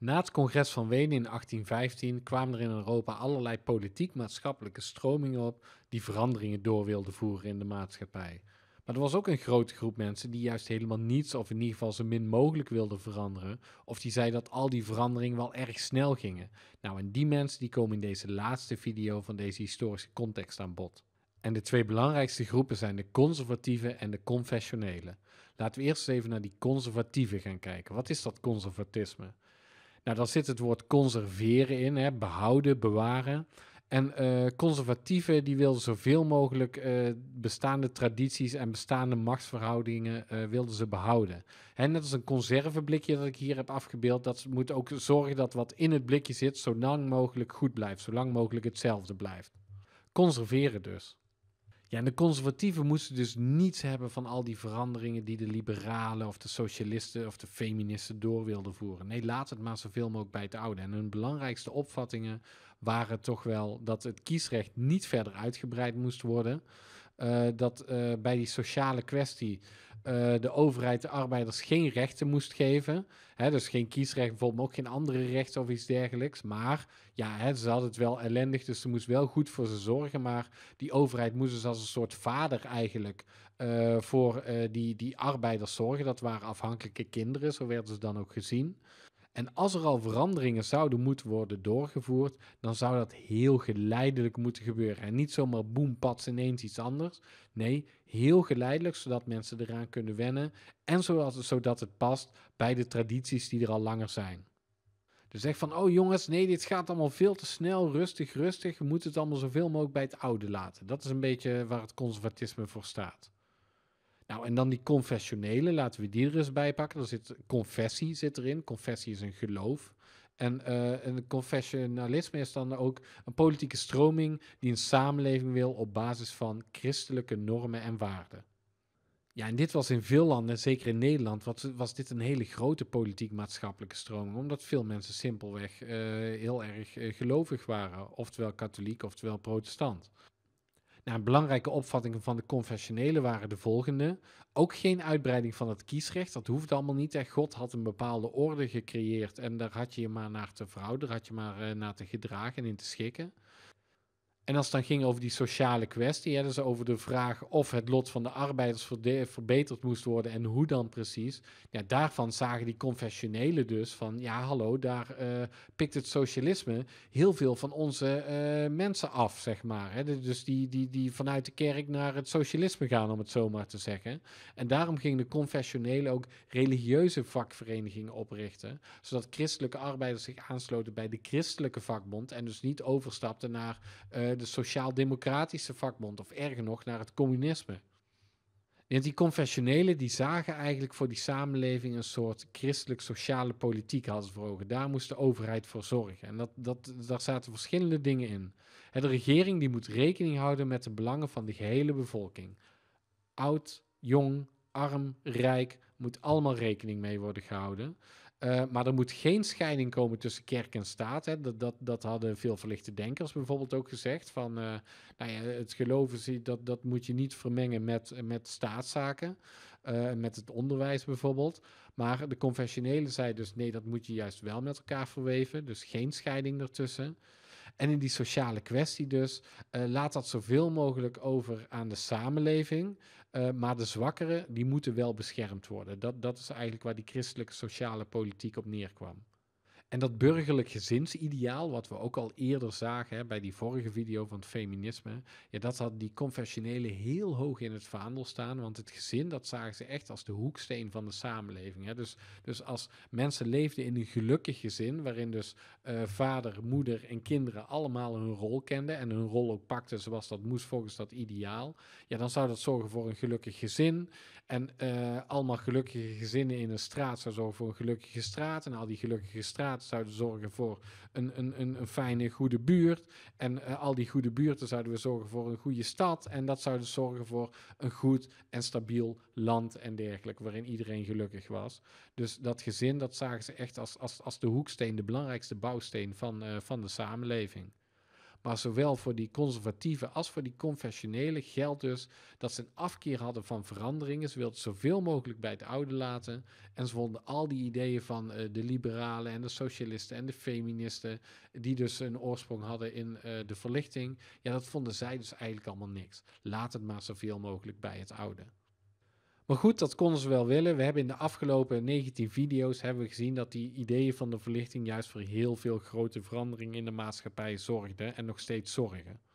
Na het congres van Wenen in 1815 kwamen er in Europa allerlei politiek-maatschappelijke stromingen op die veranderingen door wilden voeren in de maatschappij. Maar er was ook een grote groep mensen die juist helemaal niets of in ieder geval zo min mogelijk wilden veranderen. Of die zei dat al die veranderingen wel erg snel gingen. Nou, en die mensen die komen in deze laatste video van deze historische context aan bod. En de twee belangrijkste groepen zijn de conservatieven en de confessionelen. Laten we eerst even naar die conservatieven gaan kijken. Wat is dat conservatisme? Nou, dan zit het woord conserveren in, hè, behouden, bewaren. En uh, conservatieven die wilden zoveel mogelijk eh, bestaande tradities en bestaande machtsverhoudingen eh, wilden ze behouden. En net als een conserveblikje dat ik hier heb afgebeeld, dat moet ook zorgen dat wat in het blikje zit zo lang mogelijk goed blijft, zo lang mogelijk hetzelfde blijft. Conserveren dus. Ja, en de conservatieven moesten dus niets hebben van al die veranderingen die de liberalen of de socialisten of de feministen door wilden voeren. Nee, laat het maar zoveel mogelijk bij het oude. En hun belangrijkste opvattingen waren toch wel dat het kiesrecht niet verder uitgebreid moest worden. Eh, dat eh, bij die sociale kwestie eh, de overheid de arbeiders geen rechten moest geven. Hè, dus geen kiesrecht bijvoorbeeld, ook geen andere rechten of iets dergelijks. Maar ja, hè, ze hadden het wel ellendig, dus ze moest wel goed voor ze zorgen. Maar die overheid moest dus als een soort vader eigenlijk voor die, die arbeiders zorgen. Dat waren afhankelijke kinderen, zo werden ze dan ook gezien. En als er al veranderingen zouden moeten worden doorgevoerd, dan zou dat heel geleidelijk moeten gebeuren. En niet zomaar boem, pats, ineens iets anders. Nee, heel geleidelijk, zodat mensen eraan kunnen wennen en zodat, zodat het past bij de tradities die er al langer zijn. Dus zeg van, oh jongens, nee, dit gaat allemaal veel te snel, rustig, rustig. We moeten het allemaal zoveel mogelijk bij het oude laten. Dat is een beetje waar het conservatisme voor staat. Nou, en dan die confessionele, laten we die er eens bij pakken. Er zit, confessie zit erin. Confessie is een geloof. En een eh, confessionalisme is dan ook een politieke stroming die een samenleving wil op basis van christelijke normen en waarden. Ja, en dit was in veel landen, zeker in Nederland, was, was dit een hele grote politiek-maatschappelijke stroming. Omdat veel mensen simpelweg eh, heel erg eh, gelovig waren. Oftewel katholiek, oftewel protestant. Nou, belangrijke opvattingen van de confessionelen waren de volgende. Ook geen uitbreiding van het kiesrecht, dat hoeft allemaal niet. Hè. God had een bepaalde orde gecreëerd en daar had je je maar naar te verhouden, daar had je maar eh, naar te gedragen en in te schikken. En als het dan ging over die sociale kwestie, hè, dus over de vraag of het lot van de arbeiders verbeterd moest worden en hoe dan precies, ja, daarvan zagen die confessionelen dus van, ja hallo, daar eh, pikt het socialisme heel veel van onze eh, mensen af, zeg maar. Hè. Dus die, die, die vanuit de kerk naar het socialisme gaan, om het zo maar te zeggen. En daarom gingen de confessionelen ook religieuze vakverenigingen oprichten, zodat christelijke arbeiders zich aansloten bij de christelijke vakbond en dus niet overstapten naar... Eh, de sociaal-democratische vakbond, of erger nog, naar het communisme. Want die confessionelen die zagen eigenlijk voor die samenleving een soort christelijk-sociale politiek als voor Daar moest de overheid voor zorgen. En dat, dat, daar zaten verschillende dingen in. De regering die moet rekening houden met de belangen van de gehele bevolking. Oud, jong, arm, rijk, moet allemaal rekening mee worden gehouden. Eh, maar er moet geen scheiding komen tussen kerk en staat. Hè. Dat, dat, dat hadden veel verlichte denkers bijvoorbeeld ook gezegd. Van, uh, nou ja, het geloven dat, dat moet je niet vermengen met, met staatszaken. Uh, met het onderwijs bijvoorbeeld. Maar de confessionele zei dus nee, dat moet je juist wel met elkaar verweven. Dus geen scheiding ertussen. En in die sociale kwestie dus, eh, laat dat zoveel mogelijk over aan de samenleving. Eh, maar de zwakkeren, die moeten wel beschermd worden. Dat, dat is eigenlijk waar die christelijke sociale politiek op neerkwam. En dat burgerlijk gezinsideaal, wat we ook al eerder zagen hè, bij die vorige video van het feminisme, ja, dat had die confessionele heel hoog in het vaandel staan. Want het gezin, dat zagen ze echt als de hoeksteen van de samenleving. Hè. Dus, dus als mensen leefden in een gelukkig gezin, waarin dus eh, vader, moeder en kinderen allemaal hun rol kenden en hun rol ook pakten zoals dat moest volgens dat ideaal, ja, dan zou dat zorgen voor een gelukkig gezin. En eh, allemaal gelukkige gezinnen in een straat zou zorgen voor een gelukkige straat. En al die gelukkige straat zouden zorgen voor een, een, een, een fijne, goede buurt. En eh, al die goede buurten zouden we zorgen voor een goede stad. En dat zouden zorgen voor een goed en stabiel land en dergelijke, waarin iedereen gelukkig was. Dus dat gezin, dat zagen ze echt als, als, als de hoeksteen, de belangrijkste bouwsteen van, eh, van de samenleving. Maar zowel voor die conservatieve als voor die confessionele geldt dus dat ze een afkeer hadden van veranderingen. Ze wilden zoveel mogelijk bij het oude laten. En ze vonden al die ideeën van eh, de liberalen en de socialisten en de feministen, die dus een oorsprong hadden in eh, de verlichting, ja, dat vonden zij dus eigenlijk allemaal niks. Laat het maar zoveel mogelijk bij het oude. Maar goed, dat konden ze wel willen. We hebben in de afgelopen 19 video's hebben we gezien dat die ideeën van de verlichting juist voor heel veel grote veranderingen in de maatschappij zorgden en nog steeds zorgen.